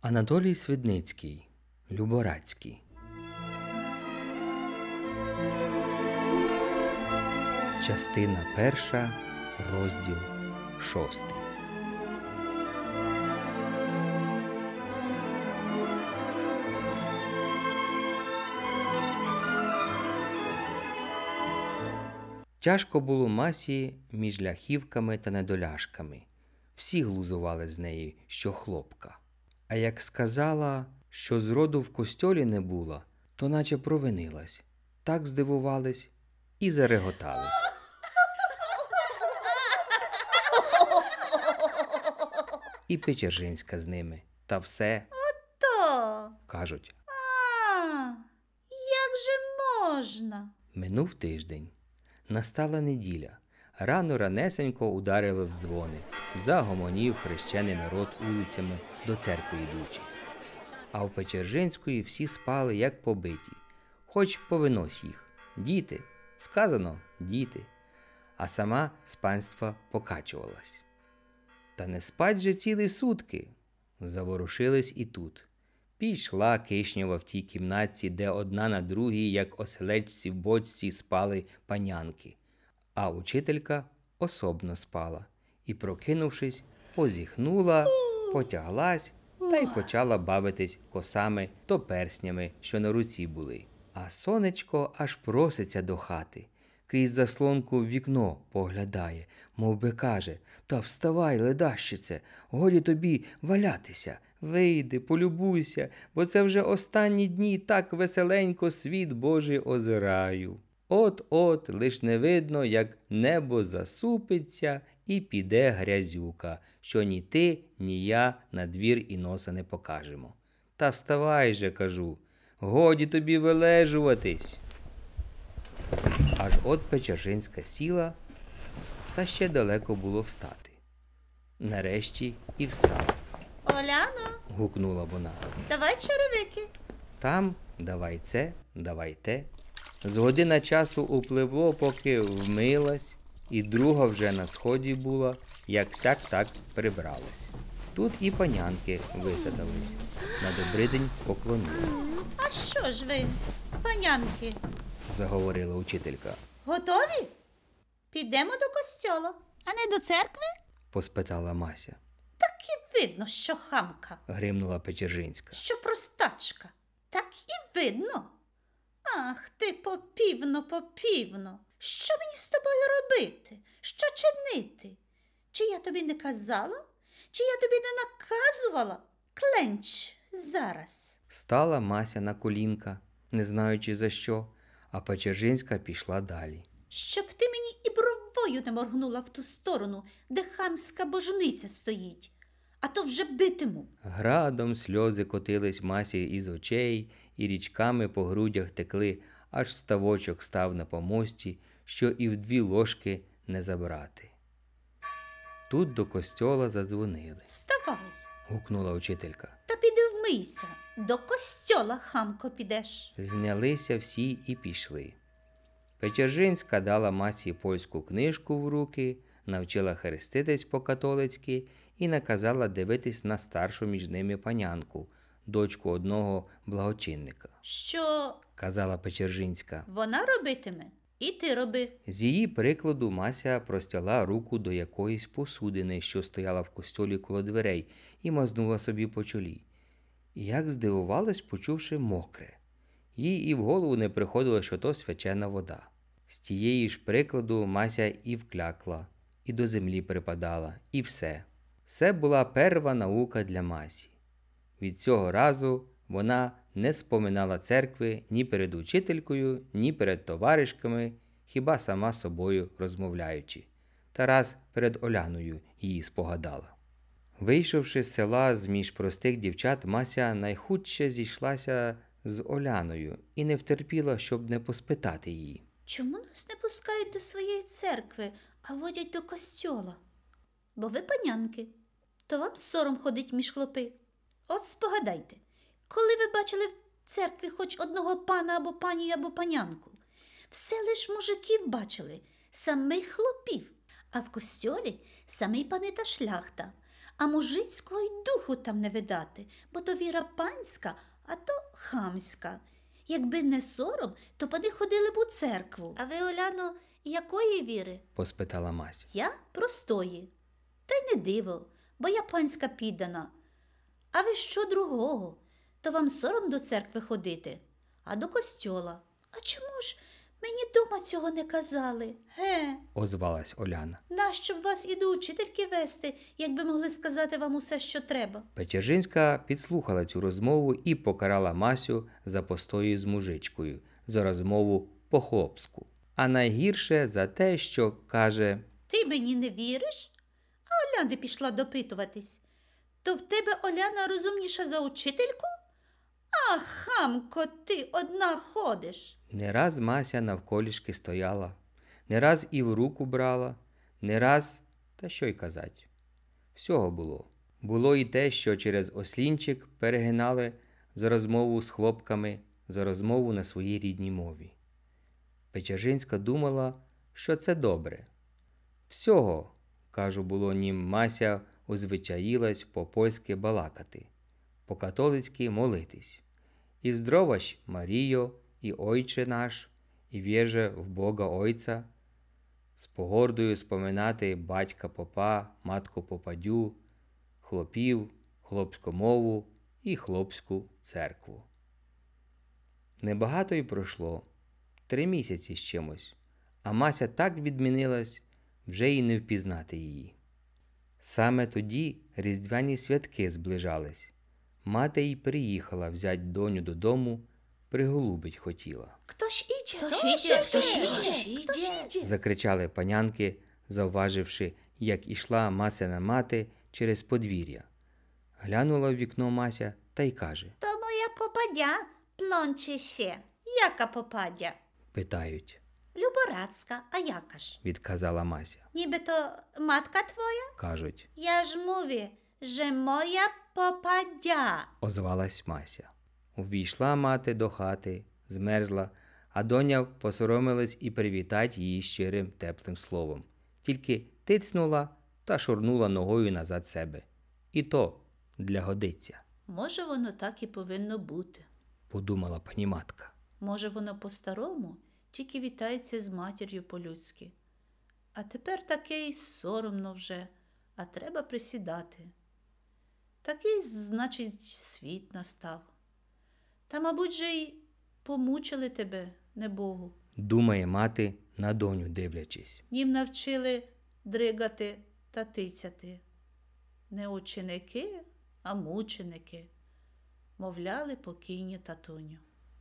Анатолій Свідницький Люборацький. Частина перша, розділ шостий. Тяжко було масі між ляхівками та недоляшками. Всі глузували з неї, що хлопка. А як сказала, що зроду в костьолі не була, то наче провинилась, так здивувались і зареготались. І Печержинська з ними. Та все. Ото. кажуть. А, як же можна? Минув тиждень. Настала неділя рано ранесенько ударили в дзвони, загомонів хрещений народ улицями до церкви йдучи. А в Печержинської всі спали, як побиті, хоч повинось їх діти, сказано діти, а сама з панства покачувалась. Та не спать же цілі сутки. Заворушились і тут. Пішла кишнява в тій кімнатці, де одна на другій, як оселечці в бочці, спали панянки а учителька особно спала і, прокинувшись, позіхнула, потяглась та й почала бавитись косами то перснями, що на руці були. А сонечко аж проситься до хати. Крізь заслонку в вікно поглядає, мов би каже Та вставай, ледащице, годі тобі валятися. Вийди, полюбуйся, бо це вже останні дні так веселенько світ Божий озираю. От-от лиш не видно, як небо засупиться і піде грязюка, що ні ти, ні я на двір і носа не покажемо. Та вставай же, кажу, годі тобі вилежуватись. Аж от Печажинська сіла, та ще далеко було встати. Нарешті і встала. Оляно. гукнула вона. Давай черевики. Там давай це, давай те. З година часу упливло, поки вмилась, і друга вже на сході була, як сяк так прибралась. Тут і панянки висадились. На добридень поклонились. А що ж ви, панянки? заговорила учителька. Готові? Підемо до костьола, а не до церкви? поспитала Мася. Так і видно, що хамка. гримнула Печержинська. Що простачка, так і видно. Ах ти, попівно, попівно, що мені з тобою робити? Що чинити? Чи я тобі не казала, чи я тобі не наказувала? Кленч зараз. Стала Мася на колінка, не знаючи за що, а Печержинська пішла далі. Щоб ти мені і бровою не моргнула в ту сторону, де хамська божниця стоїть, а то вже битиму. Градом сльози котились Масі із очей і річками по грудях текли, аж ставочок став на помості, що і в дві ложки не забрати. Тут до костьола задзвонили. Вставай. гукнула учителька. Та піди вмийся, до костьола хамко підеш. Знялися всі і пішли. Печержинська дала масі польську книжку в руки, навчила хреститись по католицьки і наказала дивитись на старшу між ними панянку, дочку одного благочинника. Що? казала Печержинська. Вона робитиме, і ти роби. З її прикладу Мася простяла руку до якоїсь посудини, що стояла в костьолі коло дверей, і мазнула собі по чолі. Як здивувалась, почувши мокре, їй і в голову не приходило, що то свячена вода. З тієї ж прикладу Мася і вклякла, і до землі припадала, і все. Це була перва наука для Масі. Від цього разу вона не споминала церкви ні перед учителькою, ні перед товаришками, хіба сама собою розмовляючи. Тарас перед Оляною її спогадала. Вийшовши з села з між простих дівчат, Мася найхудше зійшлася з Оляною і не втерпіла, щоб не поспитати її. Чому нас не пускають до своєї церкви, а водять до костьола? Бо ви панянки, то вам сором ходить між хлопи. От спогадайте, коли ви бачили в церкві хоч одного пана або пані або панянку, все лиш мужиків бачили, самих хлопів, а в костьолі самий пани та шляхта, а мужицького й духу там не видати, бо то віра панська, а то хамська. Якби не сором, то пани ходили б у церкву. А ви, Оляно, якої віри? поспитала Мась. Я простої. Та й не диво, бо я панська піддана, а ви що другого? То вам сором до церкви ходити, а до костьола. А чому ж мені дома цього не казали? Ге? озвалась Оляна. Нащо б вас іду учительки вести, якби могли сказати вам усе, що треба? Печержинська підслухала цю розмову і покарала Масю за постою з мужичкою, за розмову по хлопську. А найгірше за те, що каже: Ти мені не віриш? А Оляна пішла допитуватись то в тебе Оляна розумніша за учительку? А, хамко, ти одна ходиш. Не раз Мася навколішки стояла, не раз і в руку брала, не раз, та що й казать. Всього було. Було і те, що через ослінчик перегинали за розмову з хлопками, за розмову на своїй рідній мові. Печажинська думала, що це добре. Всього, кажу, було нім Мася Узвичаїлась по польськи балакати, по католицьки молитись. І здроваш, Маріо, і Ойче наш, і віже в Бога Ойця, з погордою споминати батька попа, матку попадю, хлопів, хлопську мову і хлопську церкву. Небагато й пройшло три місяці з чимось, а мася так відмінилась вже й не впізнати її. Саме тоді різдвяні святки зближались. Мати й приїхала взять доню додому, приголубить хотіла. Хто ж іде? Хто ж іде? Хто ж іде? Хто ж іде? закричали панянки, завваживши, як ішла Масяна мати через подвір'я. Глянула в вікно Мася та й каже То моя попадя плонче яка попадя? питають. Люборацька, а яка ж? відказала Мася. Нібито матка твоя? кажуть. Я ж мові, же моя попадя, озвалась Мася. Увійшла мати до хати, змерзла, а доня посоромилась і привітать її щирим теплим словом, тільки тицнула та шурнула ногою назад себе. І то для годиться. Може, воно так і повинно бути, подумала пані матка. Може, воно по-старому тільки вітається з матір'ю по-людськи. А тепер такий соромно вже, а треба присідати. Такий, значить, світ настав. Та, мабуть, же й помучили тебе, не Богу. Думає мати, на доню дивлячись. Їм навчили дригати та тицяти. Не ученики, а мученики, мовляли покійні татуню.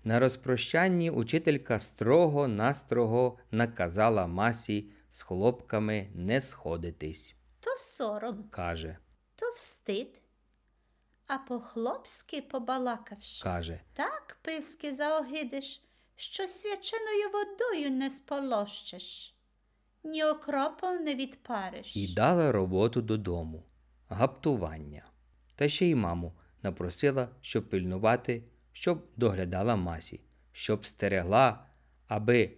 На розпрощанні учителька строго настрого наказала масі з хлопками не сходитись. То сором, каже, то встид. А по-хлопськи побалакавши, каже, так писки заогидиш, що свяченою водою не сполощиш, ні окропом не відпариш. І дала роботу додому, гаптування. Та ще й маму напросила, щоб пильнувати щоб доглядала масі, щоб стерегла, аби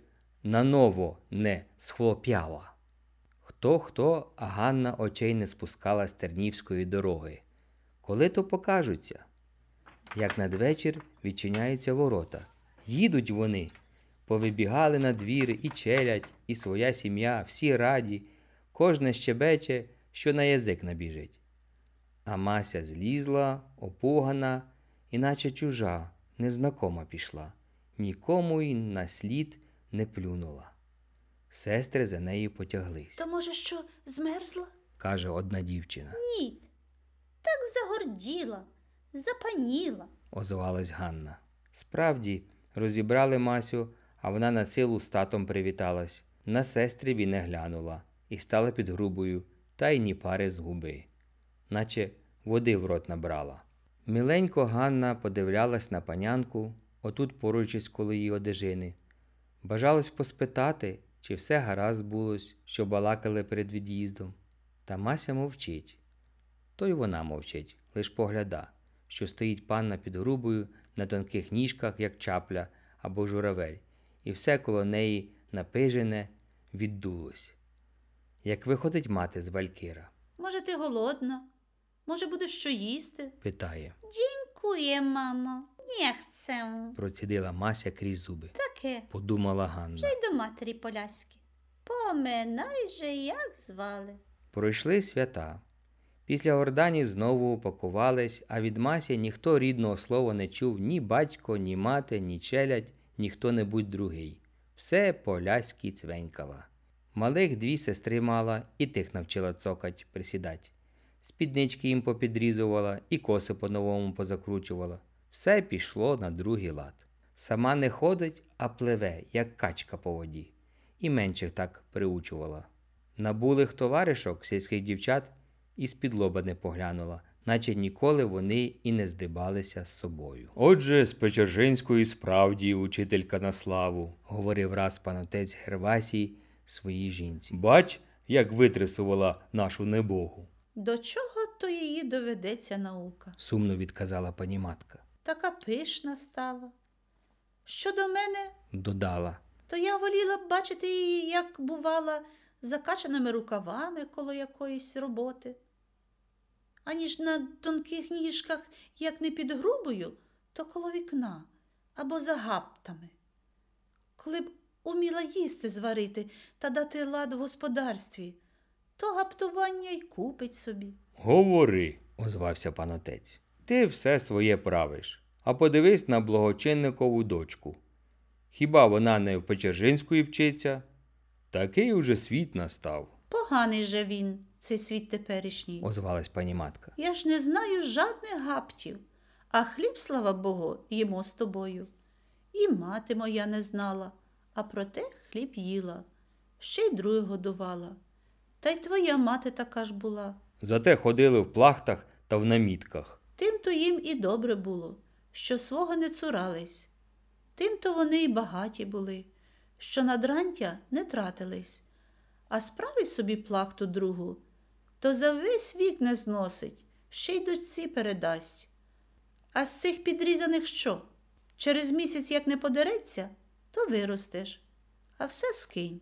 наново не схлоп'яла. Хто хто, Ганна очей не спускала з тернівської дороги. Коли то покажуться, як надвечір відчиняються ворота. Їдуть вони, повибігали на двір і челядь, і своя сім'я, всі раді, кожне щебече, що на язик набіжить. А Мася злізла, опугана іначе чужа, незнакома пішла, нікому й на слід не плюнула. Сестри за нею потяглись. То, може, що змерзла? каже одна дівчина. Ні, так загорділа, запаніла, озвалась Ганна. Справді, розібрали Масю, а вона на силу з татом привіталась. На сестрі він не глянула і стала під грубою, та й ні пари з губи, наче води в рот набрала. Миленько Ганна подивлялась на панянку, отут поруч із коло її одежини. Бажалось поспитати, чи все гаразд булось, що балакали перед від'їздом. Та Мася мовчить. То й вона мовчить, лиш погляда, що стоїть панна під грубою на тонких ніжках, як чапля або журавель, і все коло неї напижене, віддулось. Як виходить мати з Валькира, Може, ти голодна? Може, буде що їсти? питає. Дякую, мамо, не Процідила Мася крізь зуби. Таке. Подумала Ганна. Вже до матері поляськи. Поминай же, як звали. Пройшли свята. Після Ордані знову упакувались, а від Масі ніхто рідного слова не чув ні батько, ні мати, ні челядь, ні хто-небудь другий. Все поляські цвенькала. Малих дві сестри мала і тих навчила цокать, присідать спіднички їм попідрізувала і коси по-новому позакручувала. Все пішло на другий лад. Сама не ходить, а пливе, як качка по воді, і менших так приучувала. На булих товаришок сільських дівчат і з-під лоба не поглянула, наче ніколи вони і не здибалися з собою. Отже, з Печержинської справді учителька на славу, говорив раз панотець Гервасій своїй жінці. Бач, як витрясувала нашу небогу. До чого то її доведеться наука? сумно відказала пані матка. Така пишна стала. Щодо мене, додала, то я воліла б бачити її, як бувала, закачаними рукавами коло якоїсь роботи, аніж на тонких ніжках, як не під грубою, то коло вікна або за гаптами. Коли б уміла їсти зварити та дати лад в господарстві то гаптування й купить собі. Говори, озвався пан отець. Ти все своє правиш, а подивись на благочинникову дочку. Хіба вона не в Печержинської вчиться? Такий уже світ настав. Поганий же він, цей світ теперішній, озвалась пані матка. Я ж не знаю жадних гаптів, а хліб, слава Богу, їмо з тобою. І мати моя не знала, а проте хліб їла, ще й другого годувала. Та й твоя мати така ж була. Зате ходили в плахтах та в намітках. Тим то їм і добре було, що свого не цурались. Тим то вони і багаті були, що надрантя не тратились. А справи собі плахту другу, то за весь вік не зносить, ще й дочці передасть. А з цих підрізаних що? Через місяць, як не подереться, то виростеш, а все скинь.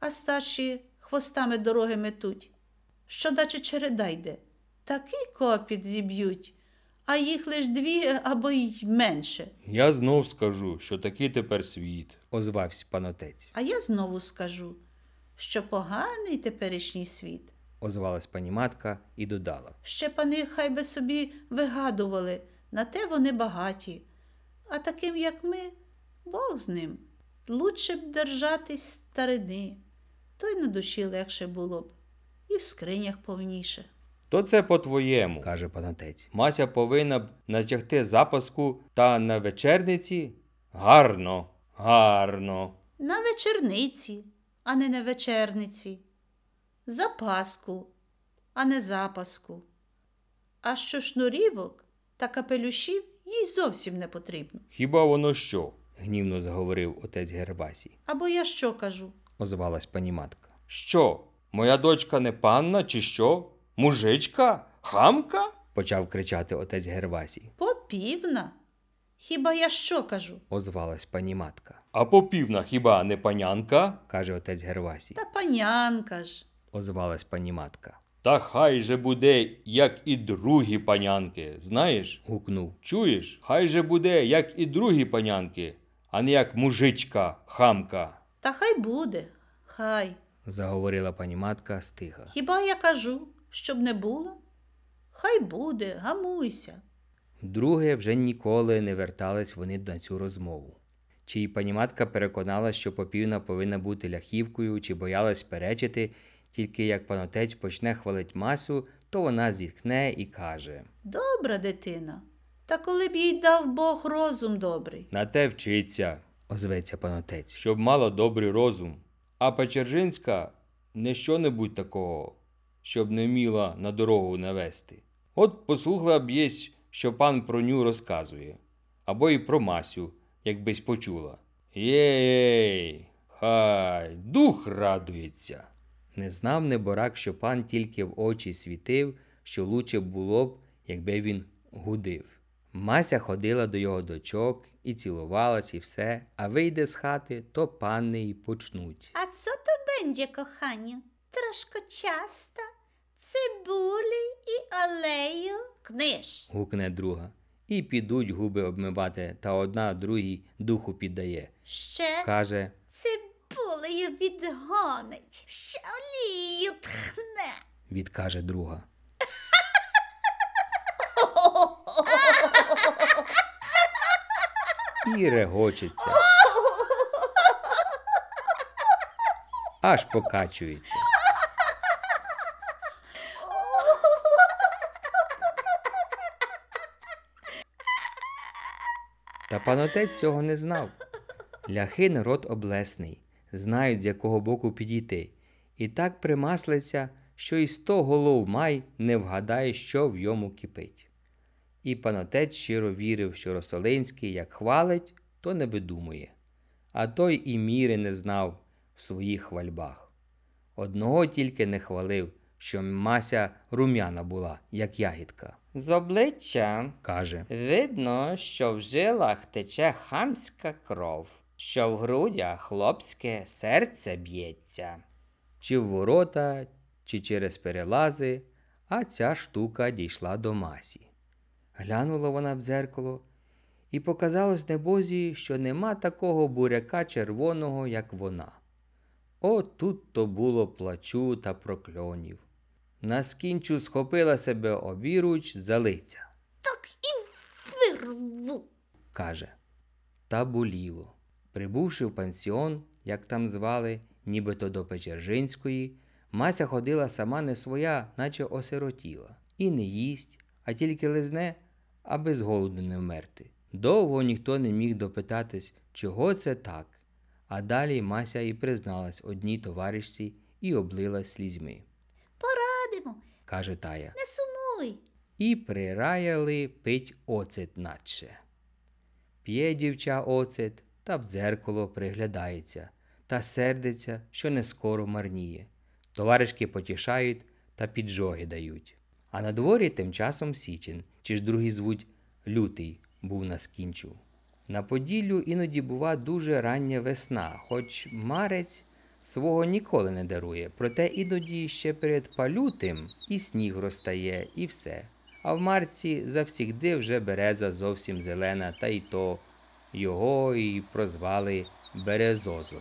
А старші хвостами дороги метуть, що даче череда йде, такий копіт зіб'ють, а їх лиш дві або й менше. Я знов скажу, що такий тепер світ, озвався панотець. А я знову скажу, що поганий теперішній світ, озвалась пані матка і додала. Ще пани хай би собі вигадували, на те вони багаті. А таким, як ми, Бог з ним. Лучше б держатись старини то й на душі легше було б, і в скринях повніше. То це по-твоєму, каже панатець. Мася повинна б натягти запаску та на вечерниці гарно, гарно. На вечерниці, а не на вечерниці. Запаску, а не запаску. А що шнурівок та капелюшів їй зовсім не потрібно. Хіба воно що? гнівно заговорив отець Гервасій. Або я що кажу? озвалась пані матка. Що? Моя дочка не панна, чи що? Мужичка? Хамка? почав кричати отець Гервасій. Попівна. Хіба я що кажу? озвалась пані матка. А попівна хіба не панянка? каже отець Гервасій. Та панянка ж, озвалась пані матка. Та хай же буде, як і другі панянки, знаєш? гукнув. Чуєш? Хай же буде, як і другі панянки, а не як мужичка, хамка. Та хай буде, хай, заговорила пані матка стиха. Хіба я кажу, щоб не було? Хай буде, гамуйся. Друге вже ніколи не вертались вони на цю розмову. Чи й пані матка переконала, що попівна повинна бути ляхівкою, чи боялась перечити, тільки як панотець почне хвалить масу, то вона зітхне і каже Добра дитина, та коли б їй дав Бог розум добрий. На те вчиться озветься панотець. Щоб мала добрий розум. А Печержинська не що небудь такого, щоб не вміла на дорогу навести. От послухла б єсть, що пан про ню розказує, або і про Масю, якбись почула. Єй, хай дух радується. Не знав неборак, що пан тільки в очі світив, що лучше було б, якби він гудив. Мася ходила до його дочок і цілувалась, і все, а вийде з хати, то панни й почнуть. А це то бендє, кохання, трошко часто, цибулі і олею. Книж. гукне друга. І підуть губи обмивати, та одна другій духу піддає. Ще каже цибулею відгонить, ще олію тхне, відкаже друга і регочеться. Аж покачується. Та панотець цього не знав. Ляхи народ облесний, знають, з якого боку підійти, і так примаслиться, що і сто голов май не вгадає, що в йому кипить. І панотець щиро вірив, що Росолинський як хвалить, то не видумує, а той і міри не знав в своїх хвальбах. Одного тільки не хвалив, що мася рум'яна була, як ягідка. З обличчя каже видно, що в жилах тече хамська кров, що в грудях хлопське серце б'ється. Чи в ворота, чи через перелази, а ця штука дійшла до масі. Глянула вона в дзеркало, і показалось небозі, що нема такого буряка червоного, як вона. О, тут то було плачу та прокльонів. Наскінчу схопила себе обіруч Залиця. Так і вирву, каже. Та боліло. Прибувши в пансіон, як там звали, нібито до Печержинської, Мася ходила сама не своя, наче осиротіла, і не їсть, а тільки лизне аби з голоду не вмерти. Довго ніхто не міг допитатись, чого це так. А далі Мася і призналась одній товаришці і облилась слізьми. Порадимо, каже тая. Не сумуй. І прираяли пить оцет наче. П'є дівча оцет та в дзеркало приглядається та сердиться, що не скоро марніє. Товаришки потішають та піджоги дають. А на дворі тим часом січень, чи ж другий звуть лютий, був на скінчу. На Поділлю іноді бува дуже рання весна, хоч марець свого ніколи не дарує, проте іноді ще перед палютим і сніг розтає, і все. А в марці завсігди вже береза зовсім зелена, та й то його і прозвали Березозоль.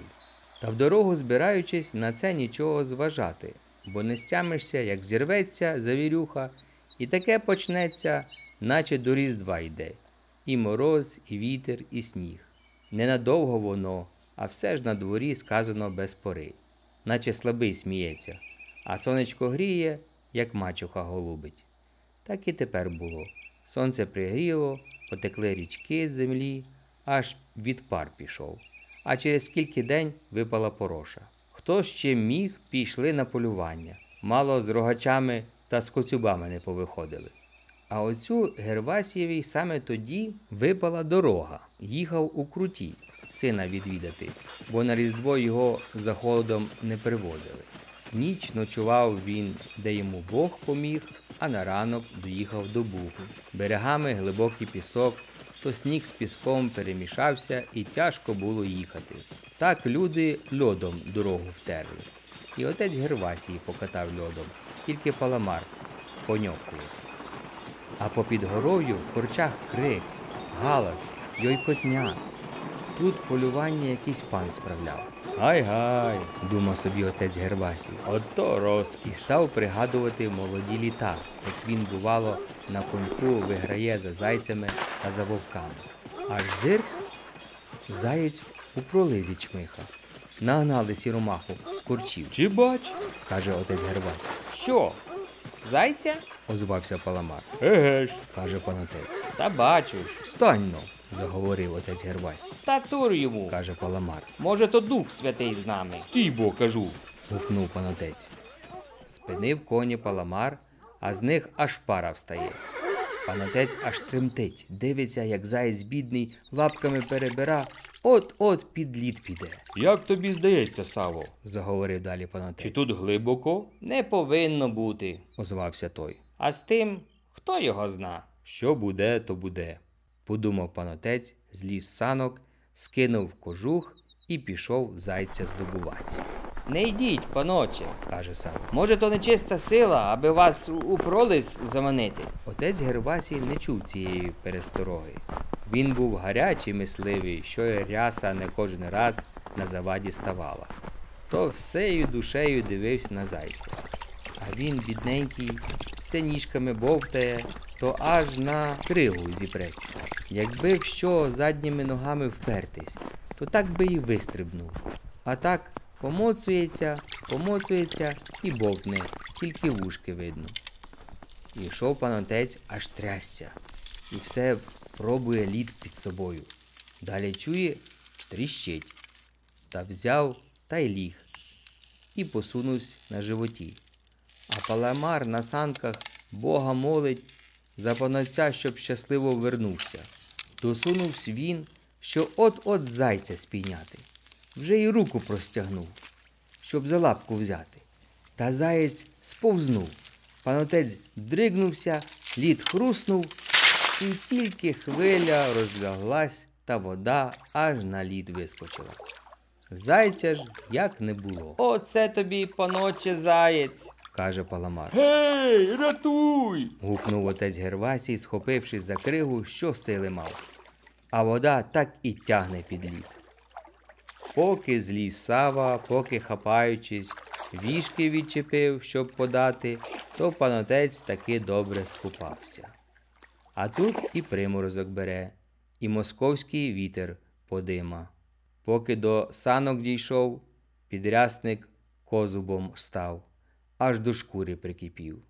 Та в дорогу збираючись на це нічого зважати бо не стямишся, як зірветься завірюха, і таке почнеться, наче до різдва йде. І мороз, і вітер, і сніг. Ненадовго воно, а все ж на дворі сказано без пори, наче слабий сміється, а сонечко гріє, як мачуха голубить. Так і тепер було. Сонце пригріло, потекли річки з землі, аж від пар пішов. А через скільки день випала пороша. Хто ще міг, пішли на полювання. Мало з рогачами та з коцюбами не повиходили. А оцю Гервасієвій саме тоді випала дорога, їхав у круті сина відвідати, бо на Різдво його за холодом не приводили. Ніч ночував він, де йому Бог поміг, а на ранок доїхав до Бугу. Берегами глибокий пісок, то сніг з піском перемішався і тяжко було їхати. Так люди льодом дорогу втерли. І отець Гервасії покатав льодом, тільки паламар поньовкує. А попід горою в корчах крик, галас, йойкотня тут полювання якийсь пан справляв. Гай-гай, думав собі отець Гербасів. Ото роз. І став пригадувати молоді літа, як він, бувало, на коньку виграє за зайцями та за вовками. Аж зирк заєць у пролизі чмиха. Нагнали сіромаху з курчів. Чи бач? каже отець Гервасів. Що? Зайця? озвався паламар. Еге ж, каже панотець. Та бачу ж. Стань но. Ну заговорив отець Гервась. Та цур йому, каже Паламар. Може, то Дух Святий з нами. Стій бо, кажу. гукнув панотець. Спинив коні паламар, а з них аж пара встає. Панотець аж тремтить, дивиться, як заєць бідний, лапками перебира, от-от під лід піде. Як тобі здається, Саво? заговорив далі панотець. Чи тут глибоко? Не повинно бути, озвався той. А з тим, хто його зна? Що буде, то буде подумав панотець, зліз санок, скинув кожух і пішов зайця здобувати. Не йдіть, паноче, каже сам. Може, то нечиста сила, аби вас у пролис заманити. Отець Гервасій не чув цієї перестороги. Він був гарячий мисливий, що ряса не кожен раз на заваді ставала. То всею душею дивився на зайця. А він, бідненький, все ніжками бовтає, то аж на кригу зіпреться. Якби в що задніми ногами впертись, то так би і вистрибнув. А так помоцується, помоцується і бовтне, тільки вушки видно. Ішов панотець аж трясся, і все пробує лід під собою. Далі чує, тріщить. Та взяв та й ліг. І посунувся на животі. А паламар на санках бога молить за панотця, щоб щасливо вернувся. Досунувся він, що от-от зайця спійняти. Вже й руку простягнув, щоб за лапку взяти. Та заєць сповзнув. Панотець дригнувся, лід хруснув, і тільки хвиля розляглась, та вода аж на лід вискочила. Зайця ж як не було. Оце тобі, паноче, заєць, каже Паламар. Гей, рятуй! гукнув отець Гервасій, схопившись за кригу, що сили мав а вода так і тягне під лід. Поки зліз сава, поки хапаючись, вішки відчепив, щоб подати, то панотець таки добре скупався. А тут і приморозок бере, і московський вітер подима. Поки до санок дійшов, підрясник козубом став, аж до шкури прикипів.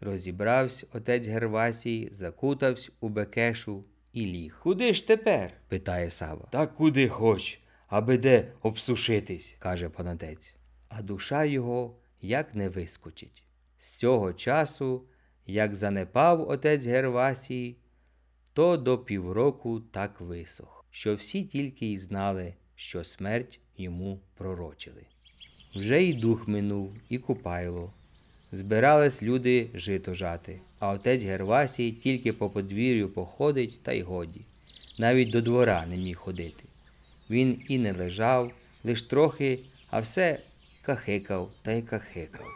Розібравсь отець Гервасій, закутавсь у бекешу, і ліг. Куди ж тепер? питає Сава. Та куди хоч, аби де обсушитись, каже панотець, А душа його як не вискочить. З цього часу, як занепав отець Гервасії, то до півроку так висох, що всі тільки й знали, що смерть йому пророчили. Вже й дух минув, і купайло. Збирались люди жито жати, а отець Гервасій тільки по подвір'ю походить, та й годі. Навіть до двора не міг ходити. Він і не лежав, лиш трохи, а все кахикав та й кахикав.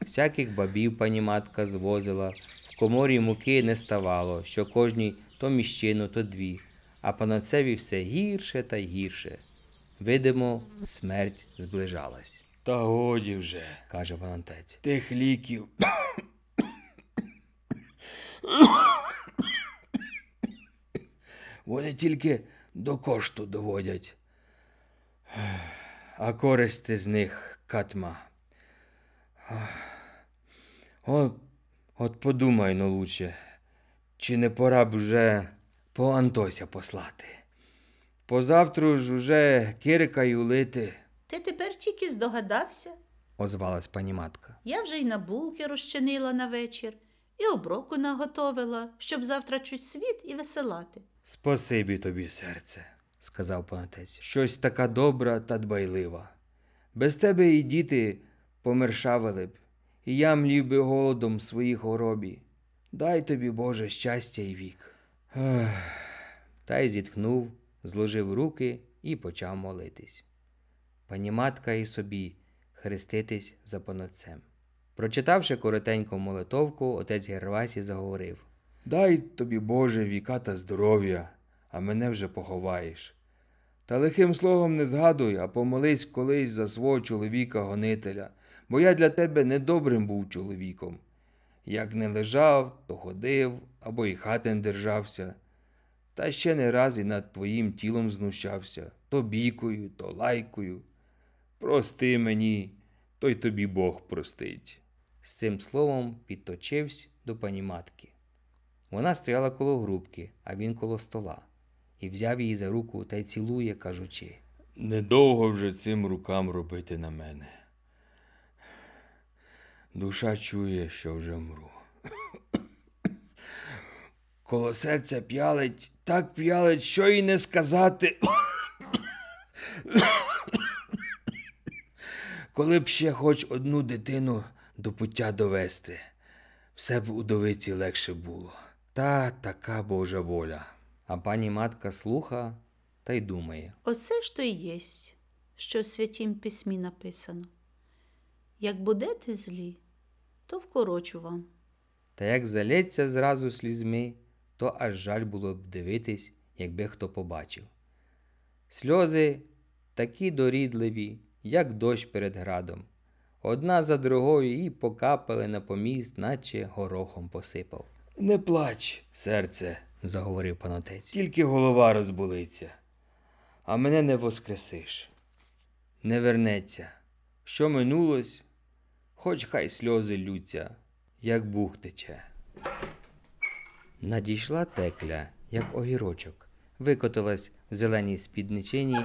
Всяких бабів пані матка звозила, в коморі муки не ставало, що кожній то міщину, то дві, а панацеві все гірше та гірше. Видимо, смерть зближалась. Та годі вже, каже панантець. Тих ліків. Вони тільки до кошту доводять. А користи з них катма. От, от подумай ну лучше, чи не пора б вже по Антося послати. Позавтра ж уже Кирика й улити. Ти тепер тільки здогадався, озвалась пані матка. Я вже й на булки розчинила на вечір, і оброку наготовила, щоб завтра чуть світ і веселати. Спасибі тобі, серце, сказав панатець, щось така добра та дбайлива. Без тебе і діти помершавили б, і я млів би голодом своїх хоробі. Дай тобі, Боже, щастя і вік. Ах. Та й зітхнув, зложив руки і почав молитись паніматка і собі, хреститись за понадцем. Прочитавши коротеньку молитовку, отець Гервасі заговорив Дай тобі, Боже, віка та здоров'я, а мене вже поховаєш. Та лихим словом не згадуй, а помолись колись за свого чоловіка-гонителя, бо я для тебе недобрим був чоловіком. Як не лежав, то ходив або й хатин держався, та ще не раз і над твоїм тілом знущався то бійкою, то лайкою. Прости мені, то й тобі Бог простить. З цим словом підточився до пані матки. Вона стояла коло грубки, а він коло стола, і взяв її за руку та й цілує, кажучи Недовго вже цим рукам робити на мене. Душа чує, що вже мру. Коло серця п'ялить, так п'ялить, що й не сказати. Коли б ще хоч одну дитину до пуття довести, все б удовиці легше було. Та така Божа воля. А пані матка слуха та й думає: Оце ж то й єсть, що в святім письмі написано. Як будете злі, то вкорочу вам. Та як залється зразу слізьми, то аж жаль було б дивитись, якби хто побачив. Сльози такі дорідливі як дощ перед градом. Одна за другою і покапали на поміст, наче горохом посипав. Не плач, серце, заговорив панотець, тільки голова розболиться, а мене не воскресиш. Не вернеться. Що минулось, хоч хай сльози лються, як бух тече. Надійшла текля, як огірочок, викотилась в зеленій спідничині,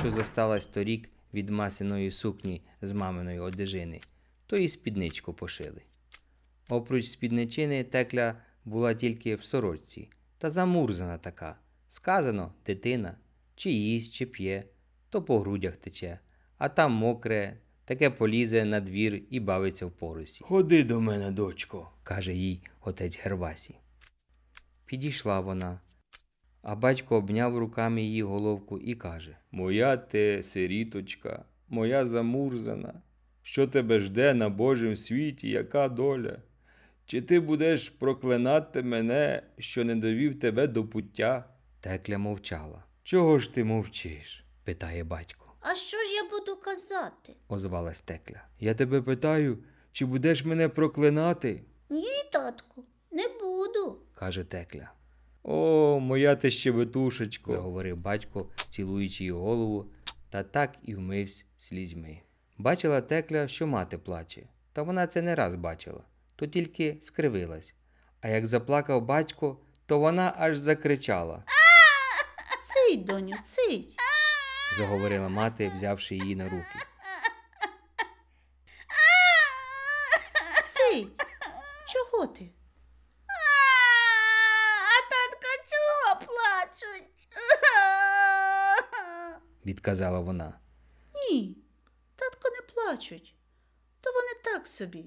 що зосталась торік від масиної сукні з маминої одежини, то і спідничку пошили. Опроч спідничини текля була тільки в сорочці, та замурзана така. Сказано, дитина, чи їсть, чи п'є, то по грудях тече, а там мокре, таке полізе на двір і бавиться в поросі. Ходи до мене, дочко, каже їй отець Гервасі. Підійшла вона, а батько обняв руками її головку і каже: Моя ти сиріточка, моя замурзана, що тебе жде на Божому світі, яка доля? Чи ти будеш проклинати мене, що не довів тебе до пуття? Текля мовчала. Чого ж ти мовчиш? питає батько. А що ж я буду казати? озвалась текля. Я тебе питаю, чи будеш мене проклинати? Ні, татку, не буду, каже текля. О, моя ти ще щебетушечко, заговорив батько, цілуючи її голову, та так і вмивсь слізьми. Бачила текля, що мати плаче, та вона це не раз бачила, то тільки скривилась. А як заплакав батько, то вона аж закричала. Цить, доню, цить, заговорила мати, взявши її на руки. відказала вона. Ні, татко не плачуть, то вони так собі.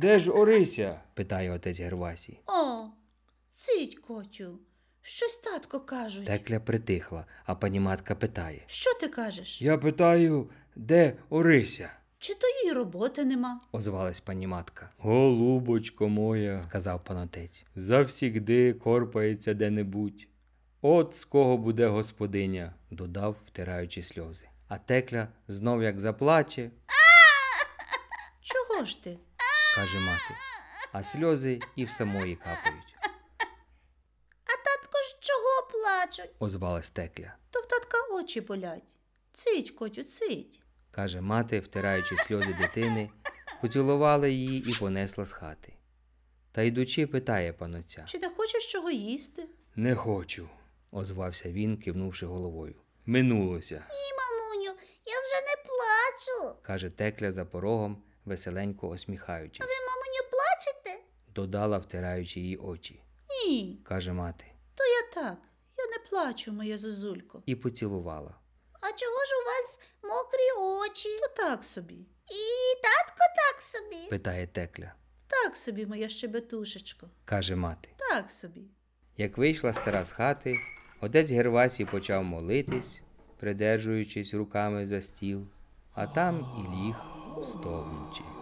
Де ж Орися? питає отець Гервасій. О, цить, котю, щось татко кажуть. Текля притихла, а пані матка питає. Що ти кажеш? Я питаю, де Орися? Чи то їй роботи нема? озвалась пані матка. Голубочко моя, сказав панотець, завсігди корпається де-небудь. От з кого буде господиня, додав, втираючи сльози. А текля знов як заплаче, Чого ж ти? каже мати, а сльози і в самої капають, А татко ж чого плачуть? озвалась текля. То в татка очі болять. Цить, котю, цить каже мати, втираючи сльози дитини, поцілувала її і понесла з хати. Та йдучи, питає панотця Чи не хочеш чого їсти? Не хочу, озвався він, кивнувши головою. Минулося. Ні, мамуню, я вже не плачу, каже текля за порогом, веселенько осміхаючись. А ви, мамуню, плачете? додала, втираючи її очі. Ні, каже мати. То я так, я не плачу, моя зозулько. І поцілувала. А чого мокрі очі. То так собі. І татко так собі. питає текля. Так собі, моя щебетушечко, каже мати. Так собі. Як вийшла стара з хати, отець Гервасій почав молитись, придержуючись руками за стіл, а там і ліг стогнучи.